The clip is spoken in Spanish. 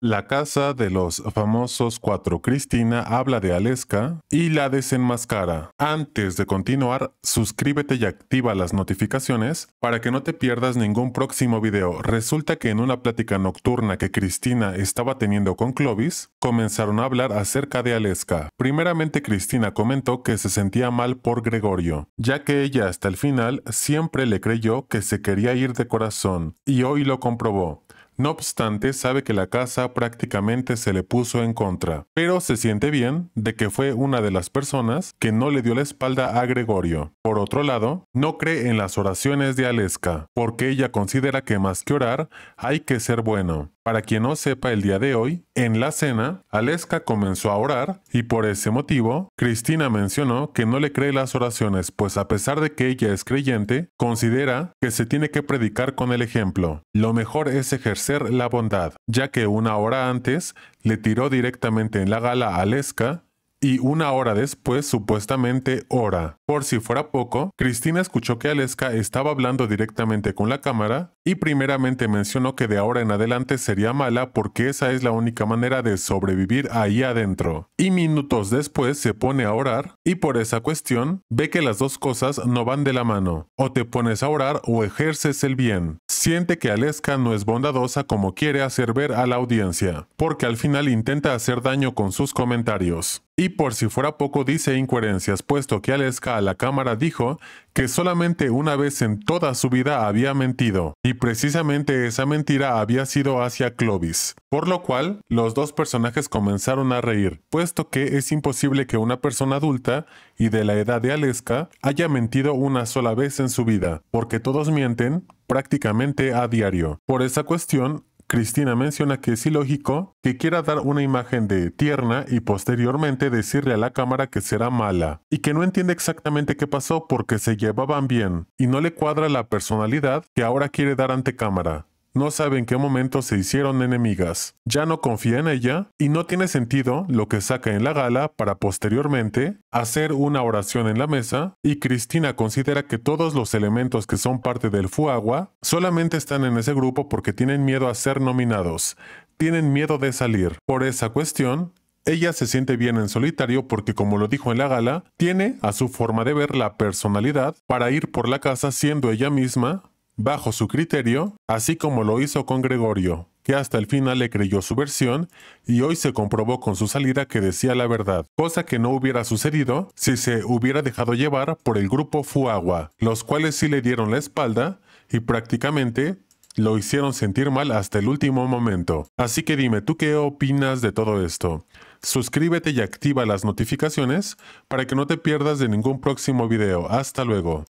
La casa de los famosos cuatro Cristina habla de Aleska y la desenmascara. Antes de continuar, suscríbete y activa las notificaciones para que no te pierdas ningún próximo video. Resulta que en una plática nocturna que Cristina estaba teniendo con Clovis, comenzaron a hablar acerca de Aleska. Primeramente Cristina comentó que se sentía mal por Gregorio, ya que ella hasta el final siempre le creyó que se quería ir de corazón y hoy lo comprobó. No obstante, sabe que la casa prácticamente se le puso en contra, pero se siente bien de que fue una de las personas que no le dio la espalda a Gregorio. Por otro lado, no cree en las oraciones de Aleska, porque ella considera que más que orar hay que ser bueno. Para quien no sepa el día de hoy, en la cena, Aleska comenzó a orar y por ese motivo, Cristina mencionó que no le cree las oraciones, pues a pesar de que ella es creyente, considera que se tiene que predicar con el ejemplo. Lo mejor es ejercer la bondad, ya que una hora antes le tiró directamente en la gala a Aleska y una hora después supuestamente ora. Por si fuera poco, Cristina escuchó que Aleska estaba hablando directamente con la cámara y primeramente mencionó que de ahora en adelante sería mala porque esa es la única manera de sobrevivir ahí adentro. Y minutos después se pone a orar y por esa cuestión ve que las dos cosas no van de la mano. O te pones a orar o ejerces el bien. Siente que Aleska no es bondadosa como quiere hacer ver a la audiencia, porque al final intenta hacer daño con sus comentarios. Y y por si fuera poco dice incoherencias, puesto que Aleska a la cámara dijo que solamente una vez en toda su vida había mentido, y precisamente esa mentira había sido hacia Clovis. Por lo cual, los dos personajes comenzaron a reír, puesto que es imposible que una persona adulta y de la edad de Aleska haya mentido una sola vez en su vida, porque todos mienten prácticamente a diario. Por esa cuestión, Cristina menciona que es ilógico que quiera dar una imagen de tierna y posteriormente decirle a la cámara que será mala, y que no entiende exactamente qué pasó porque se llevaban bien, y no le cuadra la personalidad que ahora quiere dar ante cámara. No sabe en qué momento se hicieron enemigas, ya no confía en ella y no tiene sentido lo que saca en la gala para posteriormente hacer una oración en la mesa y Cristina considera que todos los elementos que son parte del Fuagua solamente están en ese grupo porque tienen miedo a ser nominados, tienen miedo de salir. Por esa cuestión, ella se siente bien en solitario porque, como lo dijo en la gala, tiene a su forma de ver la personalidad para ir por la casa siendo ella misma bajo su criterio, así como lo hizo con Gregorio, que hasta el final le creyó su versión y hoy se comprobó con su salida que decía la verdad, cosa que no hubiera sucedido si se hubiera dejado llevar por el grupo Fuagua, los cuales sí le dieron la espalda y prácticamente lo hicieron sentir mal hasta el último momento. Así que dime, ¿tú qué opinas de todo esto? Suscríbete y activa las notificaciones para que no te pierdas de ningún próximo video. Hasta luego.